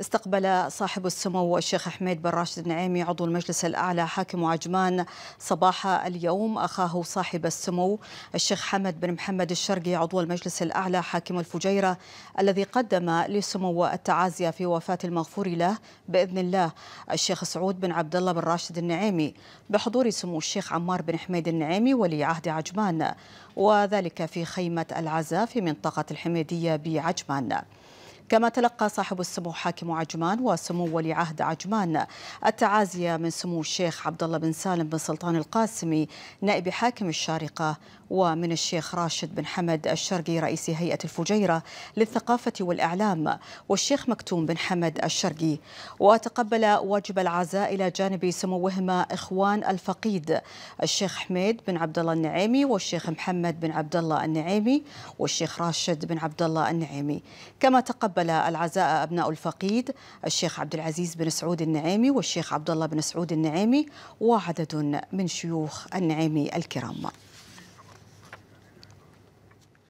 استقبل صاحب السمو الشيخ حميد بن راشد النعيمي عضو المجلس الأعلى حاكم عجمان صباح اليوم أخاه صاحب السمو الشيخ حمد بن محمد الشرقي عضو المجلس الأعلى حاكم الفجيرة الذي قدم لسمو التعازي في وفاة المغفور له بإذن الله الشيخ سعود بن عبد الله بن راشد النعيمي بحضور سمو الشيخ عمار بن حميد النعيمي ولي عهد عجمان وذلك في خيمة العزاء في منطقة الحميدية بعجمان كما تلقى صاحب السمو حاكم عجمان وسمو ولي عهد عجمان التعازي من سمو الشيخ عبد الله بن سالم بن سلطان القاسمي نائب حاكم الشارقة ومن الشيخ راشد بن حمد الشرقي رئيس هيئة الفجيرة للثقافة والإعلام والشيخ مكتوم بن حمد الشرقي وتقبل واجب العزاء إلى جانب سموهما إخوان الفقيد الشيخ حميد بن عبد الله النعيمي والشيخ محمد بن عبد الله النعيمي والشيخ راشد بن عبد الله النعيمي كما تقبل تقبل العزاء أبناء الفقيد الشيخ عبد العزيز بن سعود النعيمي والشيخ عبد الله بن سعود النعيمي وعدد من شيوخ النعيمي الكرام